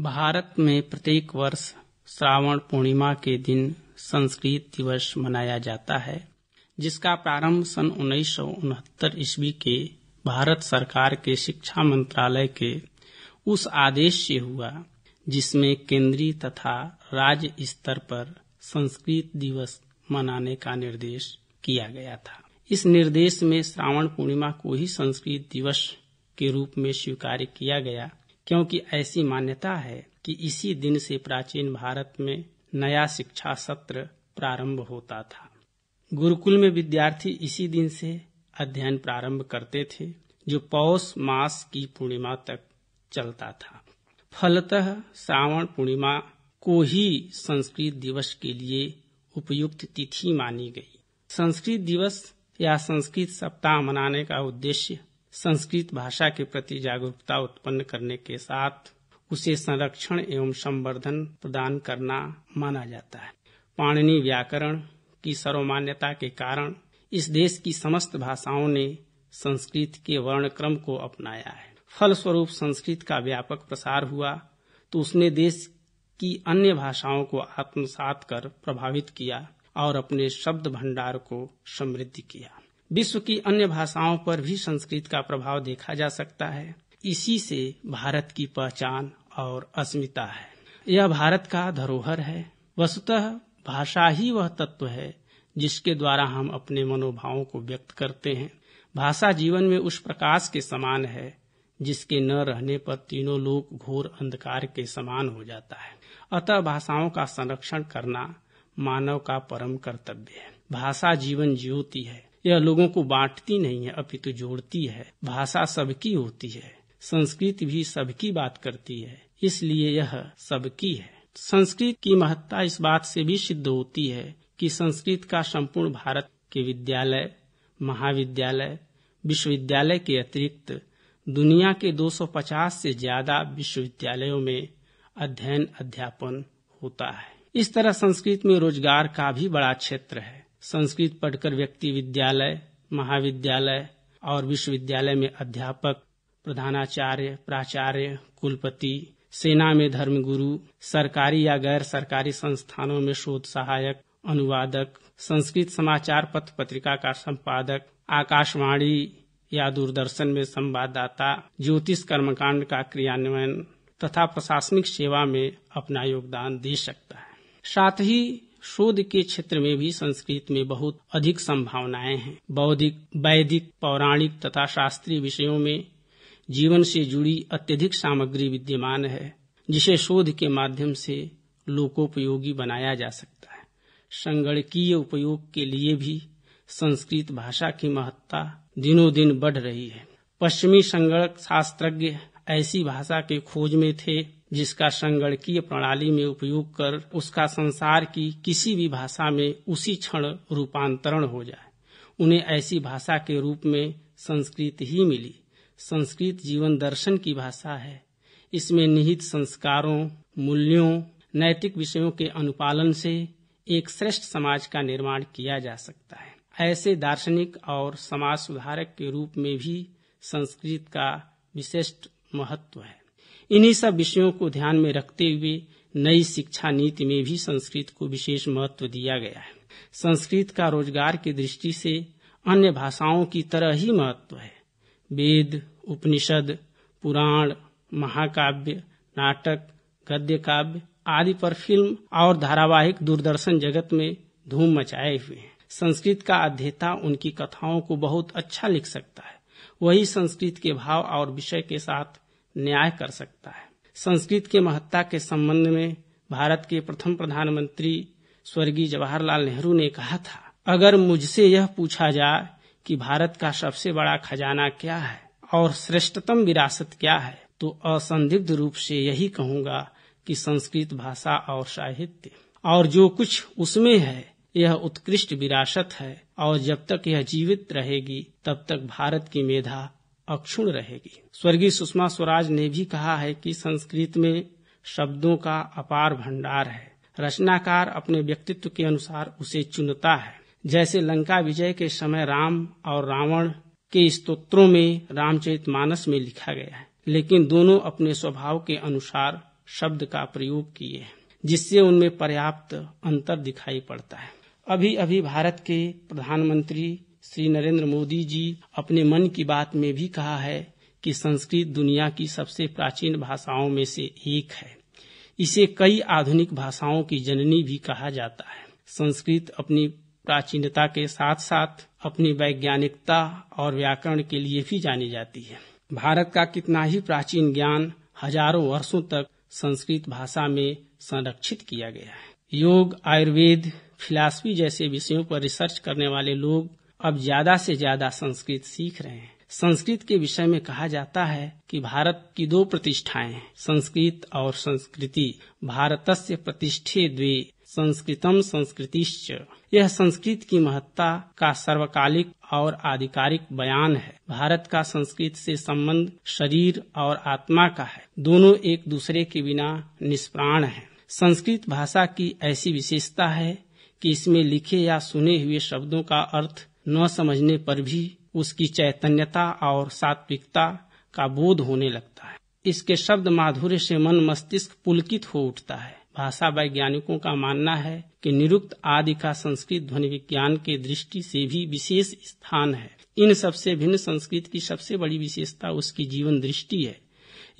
भारत में प्रत्येक वर्ष श्रावण पूर्णिमा के दिन संस्कृत दिवस मनाया जाता है जिसका प्रारंभ सन उन्नीस ईस्वी के भारत सरकार के शिक्षा मंत्रालय के उस आदेश से हुआ जिसमें केंद्रीय तथा राज्य स्तर पर संस्कृत दिवस मनाने का निर्देश किया गया था इस निर्देश में श्रावण पूर्णिमा को ही संस्कृत दिवस के रूप में स्वीकार किया गया क्योंकि ऐसी मान्यता है कि इसी दिन से प्राचीन भारत में नया शिक्षा सत्र प्रारंभ होता था गुरुकुल में विद्यार्थी इसी दिन से अध्ययन प्रारंभ करते थे जो पौष मास की पूर्णिमा तक चलता था फलतः श्रावण पूर्णिमा को ही संस्कृत दिवस के लिए उपयुक्त तिथि मानी गई संस्कृत दिवस या संस्कृत सप्ताह मनाने का उद्देश्य संस्कृत भाषा के प्रति जागरूकता उत्पन्न करने के साथ उसे संरक्षण एवं संवर्धन प्रदान करना माना जाता है पाणनी व्याकरण की सर्वमान्यता के कारण इस देश की समस्त भाषाओं ने संस्कृत के वर्ण क्रम को अपनाया है फलस्वरूप संस्कृत का व्यापक प्रसार हुआ तो उसने देश की अन्य भाषाओं को आत्मसात कर प्रभावित किया और अपने शब्द भंडार को समृद्ध किया विश्व की अन्य भाषाओं पर भी संस्कृत का प्रभाव देखा जा सकता है इसी से भारत की पहचान और अस्मिता है यह भारत का धरोहर है वस्तुतः भाषा ही वह तत्व है जिसके द्वारा हम अपने मनोभावों को व्यक्त करते हैं भाषा जीवन में उस प्रकाश के समान है जिसके न रहने पर तीनों लोग घोर अंधकार के समान हो जाता है अतः भाषाओं का संरक्षण करना मानव का परम कर्तव्य है भाषा जीवन ज्योति है यह लोगों को बांटती नहीं है अपितु जोड़ती है भाषा सबकी होती है संस्कृत भी सबकी बात करती है इसलिए यह सबकी है संस्कृत की महत्ता इस बात से भी सिद्ध होती है कि संस्कृत का संपूर्ण भारत के विद्यालय महाविद्यालय विश्वविद्यालय के अतिरिक्त दुनिया के 250 से ज्यादा विश्वविद्यालयों में अध्ययन अध्यापन होता है इस तरह संस्कृत में रोजगार का भी बड़ा क्षेत्र है संस्कृत पढ़कर व्यक्ति विद्यालय महाविद्यालय और विश्वविद्यालय में अध्यापक प्रधानाचार्य प्राचार्य कुलपति सेना में धर्मगुरु सरकारी या गैर सरकारी संस्थानों में शोध सहायक अनुवादक संस्कृत समाचार पत्र पत्रिका का संपादक आकाशवाणी या दूरदर्शन में संवाददाता ज्योतिष कर्मकांड का क्रियान्वयन तथा प्रशासनिक सेवा में अपना योगदान दे सकता है साथ ही शोध के क्षेत्र में भी संस्कृत में बहुत अधिक संभावनाएं हैं बौद्धिक वैदिक पौराणिक तथा शास्त्रीय विषयों में जीवन से जुड़ी अत्यधिक सामग्री विद्यमान है जिसे शोध के माध्यम से लोकोपयोगी बनाया जा सकता है संगणकीय उपयोग के लिए भी संस्कृत भाषा की महत्ता दिनों दिन बढ़ रही है पश्चिमी संगणक शास्त्रज्ञ ऐसी भाषा के खोज में थे जिसका संगणकीय प्रणाली में उपयोग कर उसका संसार की किसी भी भाषा में उसी क्षण रूपांतरण हो जाए उन्हें ऐसी भाषा के रूप में संस्कृत ही मिली संस्कृत जीवन दर्शन की भाषा है इसमें निहित संस्कारों मूल्यों नैतिक विषयों के अनुपालन से एक श्रेष्ठ समाज का निर्माण किया जा सकता है ऐसे दार्शनिक और समाज सुधारक के रूप में भी संस्कृत का विशिष्ट महत्व है इन्हीं सब विषयों को ध्यान में रखते हुए नई शिक्षा नीति में भी संस्कृत को विशेष महत्व दिया गया है संस्कृत का रोजगार की दृष्टि से अन्य भाषाओं की तरह ही महत्व है वेद उपनिषद पुराण महाकाव्य नाटक गद्य काव्य आदि पर फिल्म और धारावाहिक दूरदर्शन जगत में धूम मचाए हुए हैं संस्कृत का अध्येता उनकी कथाओं को बहुत अच्छा लिख सकता है वही संस्कृत के भाव और विषय के साथ न्याय कर सकता है संस्कृत के महत्ता के संबंध में भारत के प्रथम प्रधानमंत्री स्वर्गीय जवाहरलाल नेहरू ने कहा था अगर मुझसे यह पूछा जाए कि भारत का सबसे बड़ा खजाना क्या है और श्रेष्ठतम विरासत क्या है तो असंदिग्ध रूप से यही कहूंगा कि संस्कृत भाषा और साहित्य और जो कुछ उसमें है यह उत्कृष्ट विरासत है और जब तक यह जीवित रहेगी तब तक भारत की मेधा अक्षुण रहेगी स्वर्गीय सुषमा स्वराज ने भी कहा है कि संस्कृत में शब्दों का अपार भंडार है रचनाकार अपने व्यक्तित्व के अनुसार उसे चुनता है जैसे लंका विजय के समय राम और रावण के स्त्रोत्रों में रामचरित मानस में लिखा गया है लेकिन दोनों अपने स्वभाव के अनुसार शब्द का प्रयोग किए हैं जिससे उनमें पर्याप्त अंतर दिखाई पड़ता है अभी अभी भारत के प्रधानमंत्री श्री नरेंद्र मोदी जी अपने मन की बात में भी कहा है कि संस्कृत दुनिया की सबसे प्राचीन भाषाओं में से एक है इसे कई आधुनिक भाषाओं की जननी भी कहा जाता है संस्कृत अपनी प्राचीनता के साथ साथ अपनी वैज्ञानिकता और व्याकरण के लिए भी जानी जाती है भारत का कितना ही प्राचीन ज्ञान हजारों वर्षों तक संस्कृत भाषा में संरक्षित किया गया है योग आयुर्वेद फिलासफी जैसे विषयों पर रिसर्च करने वाले लोग अब ज्यादा से ज्यादा संस्कृत सीख रहे हैं संस्कृत के विषय में कहा जाता है कि भारत की दो प्रतिष्ठाएं हैं संस्कृत और संस्कृति भारत से प्रतिष्ठे द्वे संस्कृतम संस्कृतिश्च यह संस्कृत की महत्ता का सर्वकालिक और आधिकारिक बयान है भारत का संस्कृत से संबंध शरीर और आत्मा का है दोनों एक दूसरे के बिना निष्प्राण है संस्कृत भाषा की ऐसी विशेषता है कि इसमें लिखे या सुने हुए शब्दों का अर्थ न समझने पर भी उसकी चैतन्यता और सात्विकता का बोध होने लगता है इसके शब्द माधुर्य से मन मस्तिष्क पुलकित हो उठता है भाषा वैज्ञानिकों का मानना है कि निरुक्त आदि का संस्कृत ध्वनि विज्ञान के दृष्टि से भी विशेष स्थान है इन सबसे भिन्न संस्कृत की सबसे बड़ी विशेषता उसकी जीवन दृष्टि है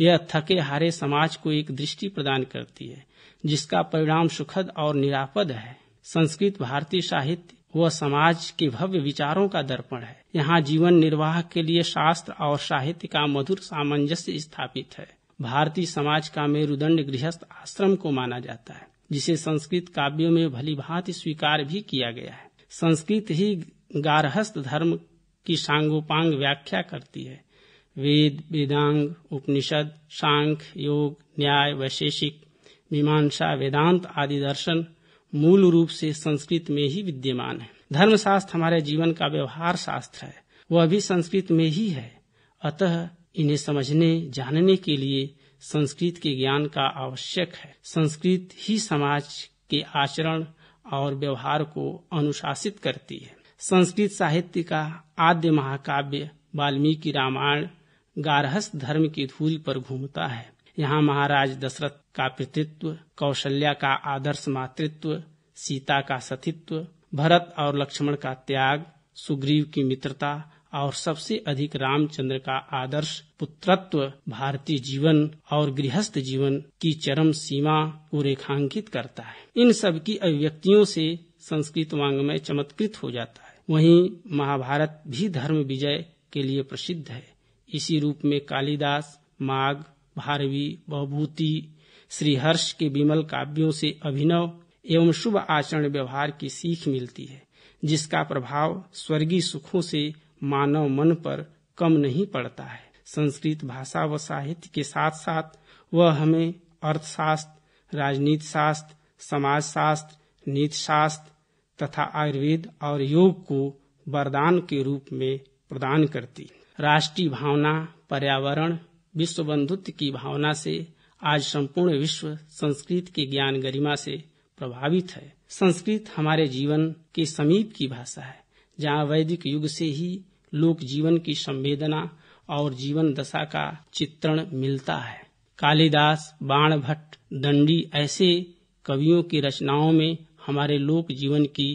यह थके हारे समाज को एक दृष्टि प्रदान करती है जिसका परिणाम सुखद और निरापद है संस्कृत भारतीय साहित्य वह समाज के भव्य विचारों का दर्पण है यहाँ जीवन निर्वाह के लिए शास्त्र और साहित्य का मधुर सामंजस्य स्थापित है भारतीय समाज का मेरुदंड गृहस्थ आश्रम को माना जाता है जिसे संस्कृत काव्यों में भली भांति स्वीकार भी किया गया है संस्कृत ही गारहस्थ धर्म की सांगोपांग व्याख्या करती है वेद वेदांग उपनिषद सांख योग न्याय वैशेषिक मीमांसा वेदांत आदि दर्शन मूल रूप से संस्कृत में ही विद्यमान है धर्मशास्त्र हमारे जीवन का व्यवहार शास्त्र है वह भी संस्कृत में ही है अतः इन्हें समझने जानने के लिए संस्कृत के ज्ञान का आवश्यक है संस्कृत ही समाज के आचरण और व्यवहार को अनुशासित करती है संस्कृत साहित्य का आद्य महाकाव्य वाल्मीकि रामायण गारहस्थ धर्म की धूल पर घूमता है यहाँ महाराज दशरथ का पितृत्व कौशल्या का आदर्श मातृत्व सीता का सतीत्व भरत और लक्ष्मण का त्याग सुग्रीव की मित्रता और सबसे अधिक रामचंद्र का आदर्श पुत्रत्व भारतीय जीवन और गृहस्थ जीवन की चरम सीमा को रेखांकित करता है इन सब की अभिव्यक्तियों से संस्कृत वांग में चमत्कृत हो जाता है वहीं महाभारत भी धर्म विजय के लिए प्रसिद्ध है इसी रूप में कालिदास माघ भारवी बहुभूति श्रीहर्ष के विमल काव्यों से अभिनव एवं शुभ आचरण व्यवहार की सीख मिलती है जिसका प्रभाव स्वर्गीय सुखों से मानव मन पर कम नहीं पड़ता है संस्कृत भाषा व साहित्य के साथ साथ वह हमें अर्थशास्त्र राजनीति शास्त्र समाज शास्त्र नीति शास्त्र तथा आयुर्वेद और योग को वरदान के रूप में प्रदान करती राष्ट्रीय भावना पर्यावरण विश्व बंधुत्व की भावना से आज संपूर्ण विश्व संस्कृत की ज्ञान गरिमा से प्रभावित है संस्कृत हमारे जीवन के समीप की भाषा है जहाँ वैदिक युग से ही लोक जीवन की संवेदना और जीवन दशा का चित्रण मिलता है कालिदास बाण भट्ट दंडी ऐसे कवियों की रचनाओं में हमारे लोक जीवन की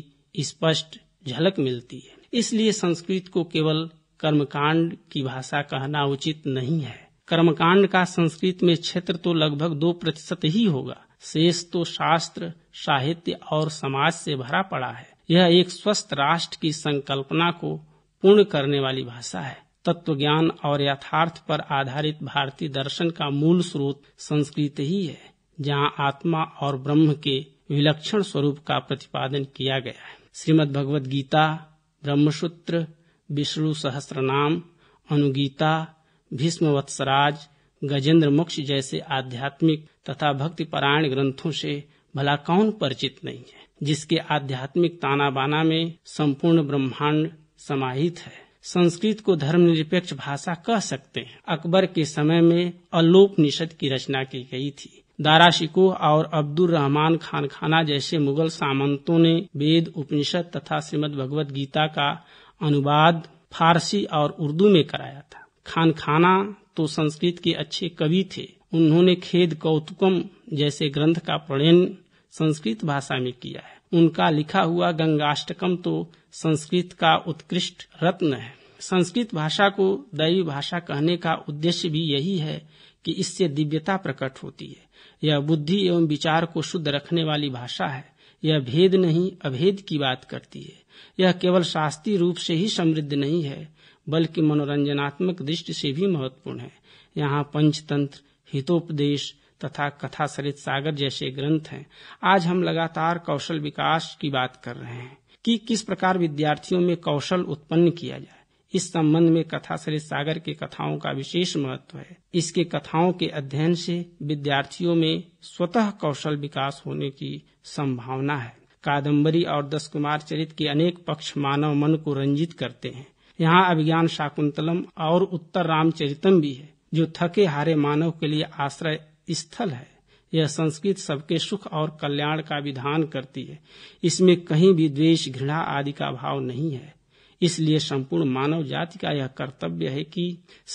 स्पष्ट झलक मिलती है इसलिए संस्कृत को केवल कर्मकांड की भाषा कहना उचित नहीं है कर्मकांड का संस्कृत में क्षेत्र तो लगभग दो प्रतिशत ही होगा शेष तो शास्त्र साहित्य और समाज से भरा पड़ा है यह एक स्वस्थ राष्ट्र की संकल्पना को पूर्ण करने वाली भाषा है तत्व ज्ञान और यथार्थ पर आधारित भारतीय दर्शन का मूल स्रोत संस्कृत ही है जहाँ आत्मा और ब्रह्म के विलक्षण स्वरूप का प्रतिपादन किया गया है श्रीमद भगवद गीता ब्रह्मसूत्र विष्णु नाम अनुगीता भीष्मत्सराज गजेंद्र मोक्ष जैसे आध्यात्मिक तथा भक्ति पारायण ग्रंथों से भला कौन परिचित नहीं है जिसके आध्यात्मिक ताना बाना में संपूर्ण ब्रह्मांड समाहित है संस्कृत को धर्मनिरपेक्ष भाषा कह सकते हैं अकबर के समय में निषद की रचना की गई थी दारा शिकोह और अब्दुल रहमान खान खाना जैसे मुगल सामंतों ने वेद उपनिषद तथा श्रीमद भगवत गीता का अनुवाद फारसी और उर्दू में कराया था खान खाना तो संस्कृत के अच्छे कवि थे उन्होंने खेद कौतुकम जैसे ग्रंथ का प्रणयन संस्कृत भाषा में किया है उनका लिखा हुआ गंगाष्टकम तो संस्कृत का उत्कृष्ट रत्न है संस्कृत भाषा को दैवी भाषा कहने का उद्देश्य भी यही है कि इससे दिव्यता प्रकट होती है यह बुद्धि एवं विचार को शुद्ध रखने वाली भाषा है यह भेद नहीं अभेद की बात करती है यह केवल शास्त्रीय रूप से ही समृद्ध नहीं है बल्कि मनोरंजनात्मक दृष्टि से भी महत्वपूर्ण है यहाँ पंचतंत्र हितोपदेश तथा कथा सरित सागर जैसे ग्रंथ हैं आज हम लगातार कौशल विकास की बात कर रहे हैं कि किस प्रकार विद्यार्थियों में कौशल उत्पन्न किया जाए इस संबंध में कथा सरित सागर के कथाओं का विशेष महत्व है इसके कथाओं के अध्ययन से विद्यार्थियों में स्वतः कौशल विकास होने की संभावना है कादम्बरी और दस कुमार चरित के अनेक पक्ष मानव मन को रंजित करते हैं यहाँ अभिज्ञान शाकुंतलम और उत्तर रामचरितम भी है जो थके हारे मानव के लिए आश्रय स्थल है यह संस्कृत सबके सुख और कल्याण का विधान करती है इसमें कहीं भी द्वेष घृणा आदि का भाव नहीं है इसलिए संपूर्ण मानव जाति का यह कर्तव्य है कि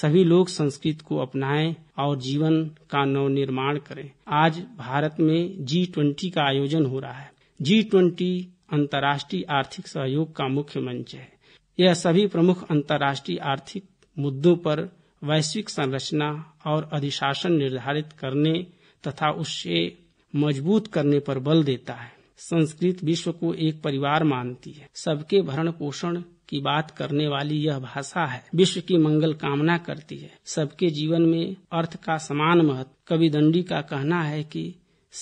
सभी लोग संस्कृत को अपनाएं और जीवन का नवनिर्माण करें आज भारत में जी ट्वेंटी का आयोजन हो रहा है जी ट्वेंटी अंतर्राष्ट्रीय आर्थिक सहयोग का मुख्य मंच है यह सभी प्रमुख अंतर्राष्ट्रीय आर्थिक मुद्दों पर वैश्विक संरचना और अधिशासन निर्धारित करने तथा उसे मजबूत करने पर बल देता है संस्कृत विश्व को एक परिवार मानती है सबके भरण पोषण की बात करने वाली यह भाषा है विश्व की मंगल कामना करती है सबके जीवन में अर्थ का समान महत्व कवि दंडी का कहना है कि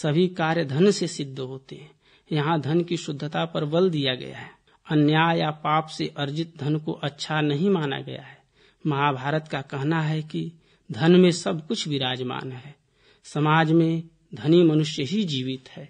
सभी कार्य धन से सिद्ध होते हैं यहाँ धन की शुद्धता पर बल दिया गया है अन्याय या पाप से अर्जित धन को अच्छा नहीं माना गया है महाभारत का कहना है कि धन में सब कुछ विराजमान है समाज में धनी मनुष्य ही जीवित है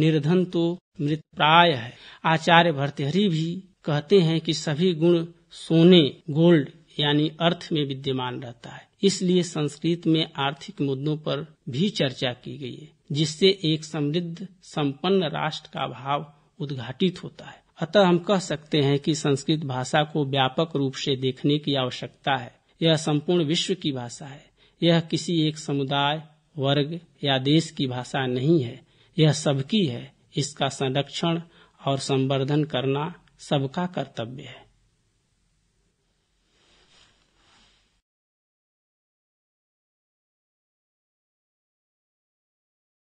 निर्धन तो मृत प्राय है आचार्य भरतहरी भी कहते हैं कि सभी गुण सोने गोल्ड यानी अर्थ में विद्यमान रहता है इसलिए संस्कृत में आर्थिक मुद्दों पर भी चर्चा की गई है जिससे एक समृद्ध संपन्न राष्ट्र का भाव उद्घाटित होता है अतः हम कह सकते हैं कि संस्कृत भाषा को व्यापक रूप से देखने की आवश्यकता है यह संपूर्ण विश्व की भाषा है यह किसी एक समुदाय वर्ग या देश की भाषा नहीं है यह सबकी है इसका संरक्षण और संवर्धन करना सबका कर्तव्य है